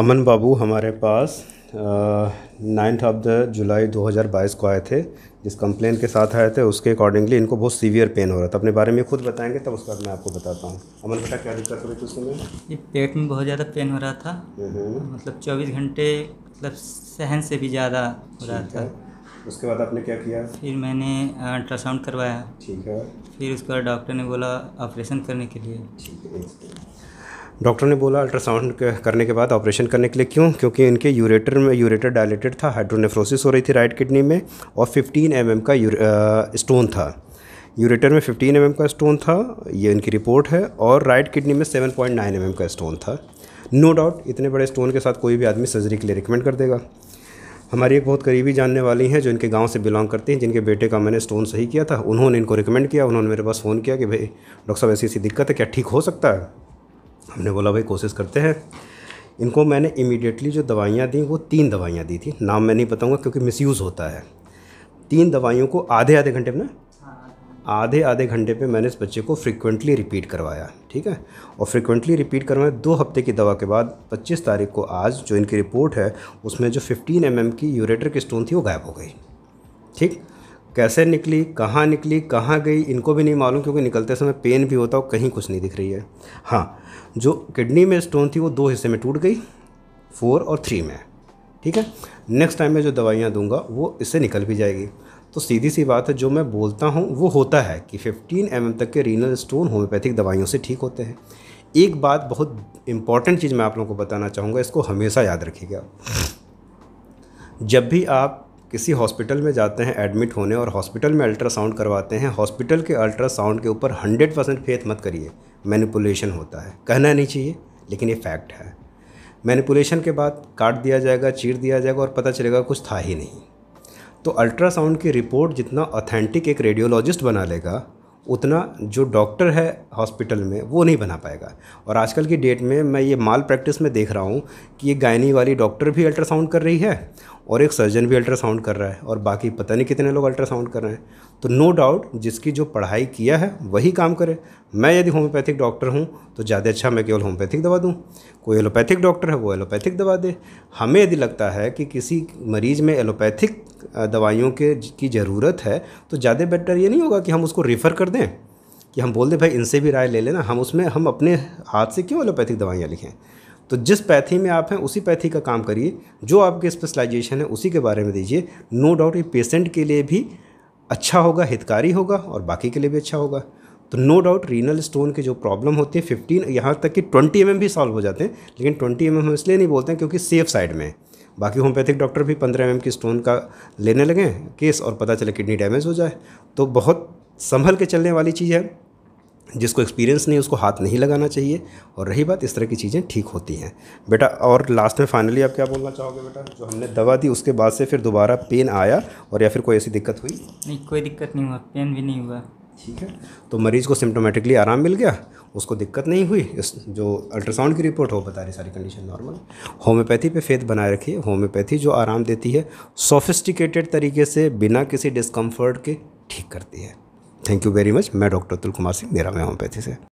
अमन बाबू हमारे पास ninth of the July 2022 को आए थे जिस कंप्लेन के साथ आए थे उसके अकॉर्डिंगली इनको बहुत सीवियर पेन हो रहा था अपने बारे में खुद बताएंगे तब उसके बाद मैं आपको बताता हूँ अमन बेटा क्या दिक्कत हो रही थी उसमें ये पेट में बहुत ज़्यादा पेन हो रहा था हम्म। मतलब चौबीस घंटे मतलब सहन से भी ज़्यादा हो रहा था उसके बाद आपने क्या किया फिर मैंने अल्ट्रासाउंड करवाया ठीक है फिर उसके बाद डॉक्टर ने बोला ऑपरेशन करने के लिए ठीक है डॉक्टर ने बोला अल्ट्रासाउंड करने के बाद ऑपरेशन करने के लिए क्यों क्योंकि इनके यूरेटर में यूरेटर डायलेटेड था हाइड्रोनेफ्रोसिस हो रही थी राइट किडनी में और 15 एम mm का स्टोन था यूरेटर में 15 एम mm का स्टोन था ये इनकी रिपोर्ट है और राइट किडनी में 7.9 पॉइंट mm का स्टोन था नो no डाउट इतने बड़े स्टोन के साथ कोई भी आदमी सर्जरी के लिए रिकमेंड कर देगा हमारी एक बहुत करीबी जानने वाली हैं जो इनके गांव से बिलोंग करती हैं जिनके बेटे का मैंने स्टोन सही किया था उन्होंने इनको रिकमेंड किया उन्होंने मेरे पास फ़ोन किया कि भाई डॉक्टर साहब ऐसी ऐसी दिक्कत है क्या ठीक हो सकता है हमने बोला भाई कोशिश करते हैं इनको मैंने इमीडिएटली जो दवाइयाँ दी वो तीन दवाइयाँ दी थी नाम मैं नहीं बताऊँगा क्योंकि मिसयूज़ होता है तीन दवाइयों को आधे आधे घंटे में आधे आधे घंटे पे मैंने इस बच्चे को फ्रिक्वेंटली रिपीट करवाया ठीक है और फ्रिक्वेंटली रिपीट करवाया दो हफ्ते की दवा के बाद 25 तारीख को आज जो इनकी रिपोर्ट है उसमें जो 15 एम mm की यूरेटर की स्टोन थी वो गायब हो गई ठीक कैसे निकली कहाँ निकली कहाँ गई इनको भी नहीं मालूम क्योंकि निकलते समय पेन भी होता और कहीं कुछ नहीं दिख रही है हाँ जो किडनी में स्टोन थी वो दो हिस्से में टूट गई फोर और थ्री में ठीक है नेक्स्ट टाइम में जो दवाइयाँ दूंगा वो इससे निकल भी जाएगी तो सीधी सी बात है जो मैं बोलता हूँ वो होता है कि 15 एम mm तक के रीनल स्टोन होम्योपैथिक दवाइयों से ठीक होते हैं एक बात बहुत इम्पॉर्टेंट चीज़ मैं आप लोगों को बताना चाहूँगा इसको हमेशा याद रखिएगा जब भी आप किसी हॉस्पिटल में जाते हैं एडमिट होने और हॉस्पिटल में अल्ट्रासाउंड करवाते हैं हॉस्पिटल के अल्ट्रासाउंड के ऊपर हंड्रेड परसेंट फेथ मत करिए मैनिपुलेशन होता है कहना नहीं चाहिए लेकिन ये फैक्ट है मैनिपुलेशन के बाद काट दिया जाएगा चीर दिया जाएगा और पता चलेगा कुछ था ही नहीं तो अल्ट्रासाउंड की रिपोर्ट जितना ऑथेंटिक एक रेडियोलॉजिस्ट बना लेगा उतना जो डॉक्टर है हॉस्पिटल में वो नहीं बना पाएगा और आजकल की डेट में मैं ये माल प्रैक्टिस में देख रहा हूँ कि ये गायनी वाली डॉक्टर भी अल्ट्रासाउंड कर रही है और एक सर्जन भी अल्ट्रासाउंड कर रहा है और बाकी पता नहीं कितने लोग अल्ट्रासाउंड कर रहे हैं तो नो डाउट जिसकी जो पढ़ाई किया है वही काम करे मैं यदि होम्योपैथिक डॉक्टर हूँ तो ज़्यादा अच्छा मैं केवल होम्योपैथिक दवा दूँ कोई एलोपैथिक डॉक्टर है वो एलोपैथिक दवा दे हमें यदि लगता है कि किसी मरीज़ में एलोपैथिक दवाइयों के की ज़रूरत है तो ज़्यादा बेटर ये नहीं होगा कि हम उसको रेफ़र कर दें कि हम बोल दें भाई इनसे भी राय ले लेना हम उसमें हम अपने हाथ से क्यों एलोपैथिक दवाइयाँ लिखें तो जिस पैथी में आप हैं उसी पैथी का काम करिए जो आपके स्पेशलाइजेशन है उसी के बारे में दीजिए नो डाउट ये पेशेंट के लिए भी अच्छा होगा हितकारी होगा और बाकी के लिए भी अच्छा होगा तो नो डाउट रीनल स्टोन के जो प्रॉब्लम होती है फिफ्टीन यहाँ तक कि ट्वेंटी एम mm भी सॉल्व हो जाते हैं लेकिन ट्वेंटी एम mm हम इसलिए नहीं बोलते हैं क्योंकि सेफ साइड में बाकी होम्योपैथिक डॉक्टर भी पंद्रह एम mm की स्टोन का लेने लगे केस और पता चले किडनी डैमेज हो जाए तो बहुत संभल के चलने वाली चीज़ है जिसको एक्सपीरियंस नहीं उसको हाथ नहीं लगाना चाहिए और रही बात इस तरह की चीज़ें ठीक होती हैं बेटा और लास्ट में फाइनली आप क्या बोलना चाहोगे बेटा जो हमने दवा दी उसके बाद से फिर दोबारा पेन आया और या फिर कोई ऐसी दिक्कत हुई नहीं कोई दिक्कत नहीं हुआ पेन भी नहीं हुआ ठीक है तो मरीज़ को सिम्टोमेटिकली आराम मिल गया उसको दिक्कत नहीं हुई इस जो अल्ट्रासाउंड की रिपोर्ट हो बता रही सारी कंडीशन नॉर्मल होम्योपैथी पे फेथ बनाए रखिए होम्योपैथी जो आराम देती है सोफिस्टिकेटेड तरीके से बिना किसी डिस्कम्फर्ट के ठीक करती है थैंक यू वेरी मच मैं डॉक्टर अतुल कुमार सिंह मेरा मैं होम्योपैथी से